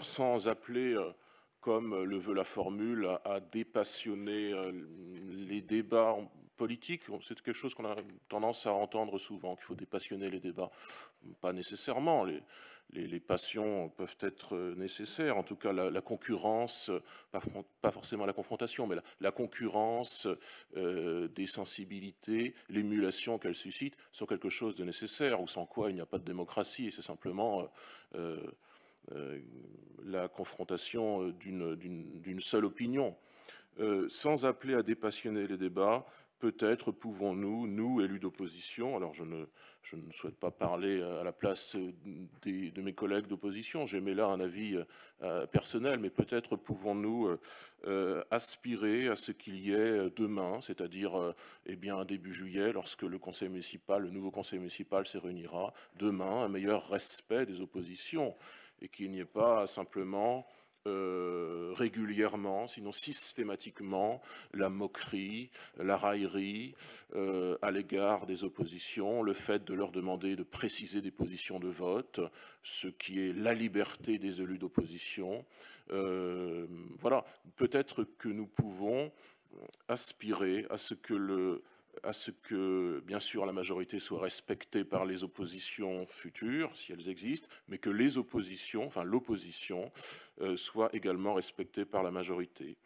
sans appeler, euh, comme le veut la formule, à dépassionner euh, les débats politiques. C'est quelque chose qu'on a tendance à entendre souvent, qu'il faut dépassionner les débats. Pas nécessairement. Les, les, passions peuvent être euh, nécessaires, en tout cas la, concurrence, pas, forcément la confrontation, mais la, concurrence des sensibilités, l'émulation qu'elle suscite, sont quelque chose de nécessaire, ou sans quoi il n'y a pas de démocratie, c'est simplement euh, la confrontation euh, d'une seule opinion. Euh, sans appeler à dépassionner les débats, peut-être pouvons-nous, nous, élus d'opposition, alors je ne, souhaite pas parler à la place de mes collègues d'opposition, j'émets là un avis personnel, mais peut-être pouvons-nous aspirer à ce qu'il y ait demain, c'est-à-dire eh bien début juillet, lorsque le nouveau conseil municipal se réunira, demain, un meilleur respect des oppositions et qu'il n'y ait pas simplement euh, régulièrement, sinon systématiquement, la moquerie, la raillerie euh, à l'égard des oppositions, le fait de leur demander de préciser des positions de vote, ce qui est la liberté des élus d'opposition. Euh, voilà, peut-être que nous pouvons aspirer à ce que le, à ce que, bien sûr, la majorité soit respectée par les oppositions futures, si elles existent, mais que les oppositions, enfin l'opposition, euh, soit également respectée par la majorité.